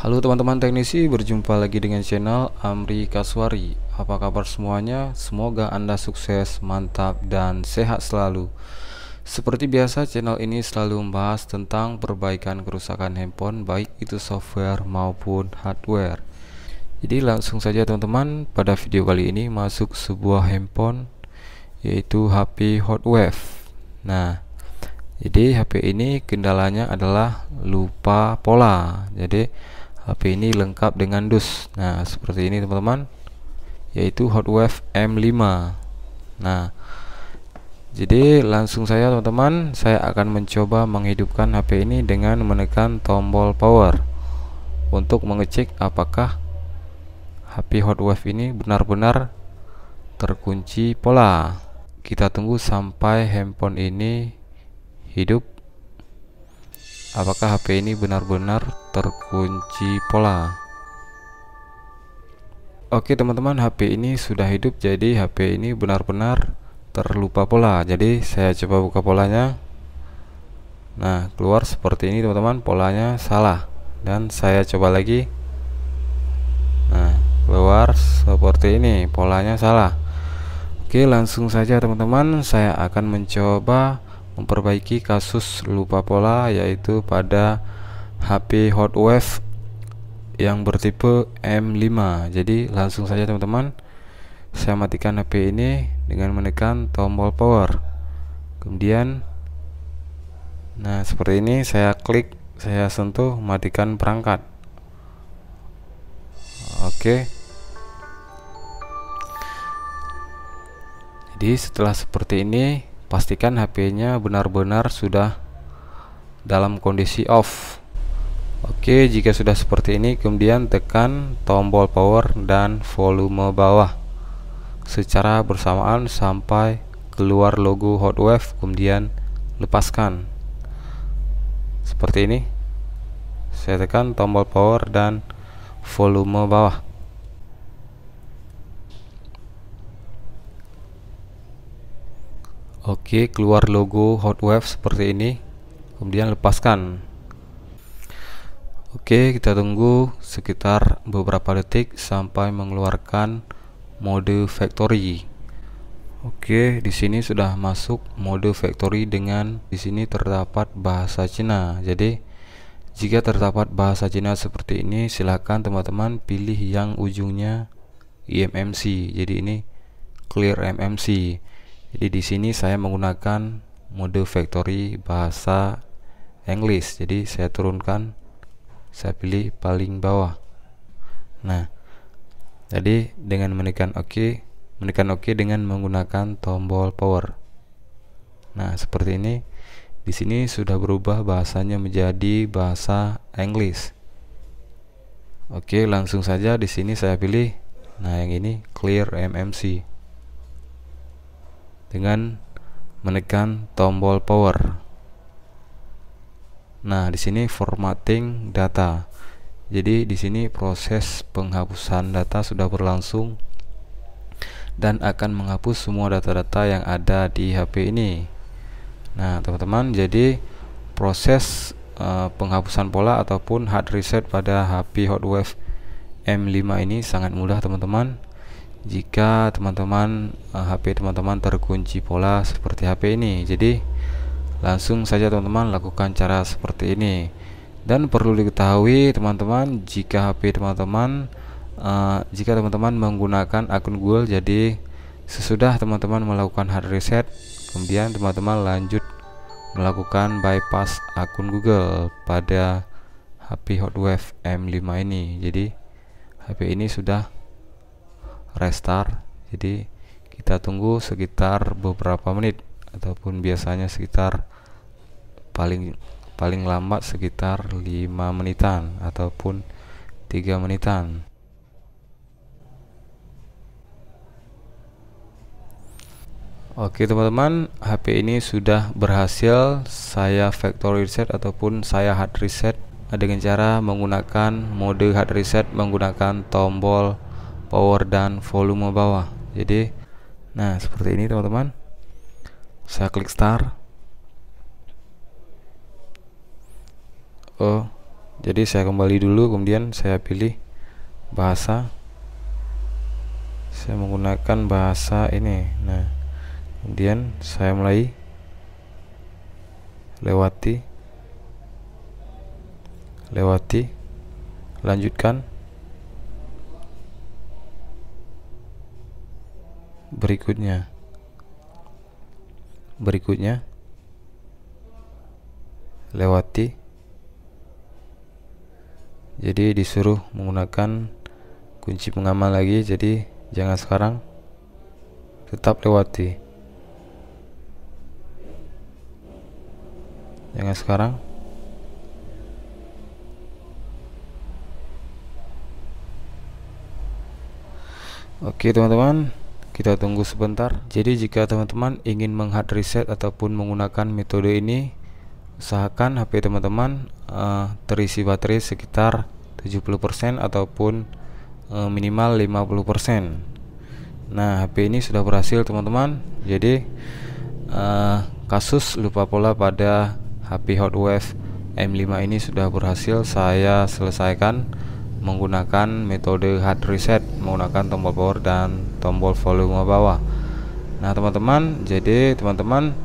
Halo teman-teman teknisi, berjumpa lagi dengan channel Amri Kaswari. Apa kabar semuanya? Semoga Anda sukses, mantap, dan sehat selalu. Seperti biasa, channel ini selalu membahas tentang perbaikan kerusakan handphone, baik itu software maupun hardware. Jadi, langsung saja, teman-teman, pada video kali ini masuk sebuah handphone, yaitu HP Hotwave. Nah, jadi HP ini kendalanya adalah lupa pola. Jadi, HP ini lengkap dengan dus nah seperti ini teman-teman yaitu Hotwave M5 nah jadi langsung saya teman-teman saya akan mencoba menghidupkan HP ini dengan menekan tombol power untuk mengecek apakah HP Hotwave ini benar-benar terkunci pola kita tunggu sampai handphone ini hidup apakah HP ini benar-benar terkunci pola Oke teman-teman HP ini sudah hidup jadi HP ini benar-benar terlupa pola jadi saya coba buka polanya Nah keluar seperti ini teman-teman polanya salah dan saya coba lagi Nah keluar seperti ini polanya salah Oke langsung saja teman-teman saya akan mencoba memperbaiki kasus lupa pola yaitu pada HP Hotwave yang bertipe M5 jadi langsung saja teman-teman saya matikan HP ini dengan menekan tombol power kemudian nah seperti ini saya klik saya sentuh matikan perangkat oke jadi setelah seperti ini pastikan HP-nya benar-benar sudah dalam kondisi off Oke jika sudah seperti ini kemudian tekan tombol power dan volume bawah secara bersamaan sampai keluar logo hot wave kemudian lepaskan seperti ini saya tekan tombol power dan volume bawah Oke, keluar logo Hotwave seperti ini. Kemudian lepaskan. Oke, kita tunggu sekitar beberapa detik sampai mengeluarkan mode factory. Oke, di sini sudah masuk mode factory dengan di sini terdapat bahasa Cina. Jadi, jika terdapat bahasa Cina seperti ini, silahkan teman-teman pilih yang ujungnya IMMC. Jadi ini clear MMC jadi di sini saya menggunakan mode factory bahasa English. Jadi saya turunkan saya pilih paling bawah. Nah, jadi dengan menekan OK, menekan OK dengan menggunakan tombol power. Nah, seperti ini. Di sini sudah berubah bahasanya menjadi bahasa English. Oke, langsung saja di sini saya pilih nah yang ini clear MMC dengan menekan tombol power. Nah, di sini formatting data. Jadi di sini proses penghapusan data sudah berlangsung dan akan menghapus semua data-data yang ada di HP ini. Nah, teman-teman, jadi proses uh, penghapusan pola ataupun hard reset pada HP Hotwave M5 ini sangat mudah, teman-teman jika teman-teman HP eh, teman-teman terkunci pola seperti HP ini jadi langsung saja teman-teman lakukan cara seperti ini dan perlu diketahui teman-teman jika HP teman-teman uh, jika teman-teman menggunakan akun Google jadi sesudah teman-teman melakukan hard reset kemudian teman-teman lanjut melakukan bypass akun Google pada HP Hotwave M5 ini jadi HP ini sudah restart jadi kita tunggu sekitar beberapa menit ataupun biasanya sekitar paling paling lambat sekitar 5 menitan ataupun 3 menitan Oke teman-teman, HP ini sudah berhasil saya factory reset ataupun saya hard reset dengan cara menggunakan mode hard reset menggunakan tombol power dan volume bawah jadi nah seperti ini teman-teman saya klik start oh jadi saya kembali dulu kemudian saya pilih bahasa saya menggunakan bahasa ini nah kemudian saya mulai lewati lewati lanjutkan berikutnya berikutnya lewati jadi disuruh menggunakan kunci pengaman lagi jadi jangan sekarang tetap lewati jangan sekarang Oke teman-teman kita tunggu sebentar jadi jika teman-teman ingin menghard reset ataupun menggunakan metode ini usahakan HP teman-teman uh, terisi baterai sekitar 70% ataupun uh, minimal 50% nah HP ini sudah berhasil teman-teman jadi uh, kasus lupa pola pada HP Hot Wave M5 ini sudah berhasil saya selesaikan menggunakan metode hard reset menggunakan tombol power dan tombol volume bawah nah teman-teman jadi teman-teman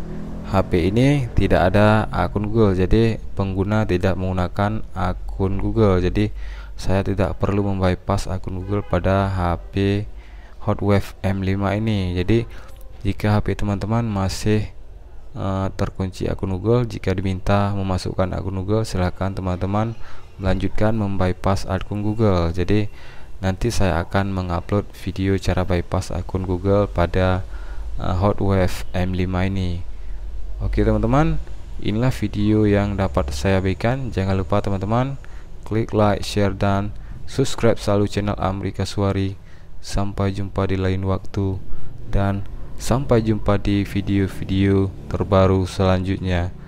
HP ini tidak ada akun Google jadi pengguna tidak menggunakan akun Google jadi saya tidak perlu membypass akun Google pada HP Hotwave M5 ini jadi jika HP teman-teman masih Eh, terkunci akun Google. Jika diminta memasukkan akun Google, silahkan teman-teman melanjutkan membypass akun Google. Jadi nanti saya akan mengupload video cara bypass akun Google pada uh, eh, Hotwave M5 ini. Oke teman-teman, inilah video yang dapat saya berikan. Jangan lupa teman-teman klik like, share dan subscribe selalu channel Amri Suari. Sampai jumpa di lain waktu dan Sampai jumpa di video-video terbaru selanjutnya.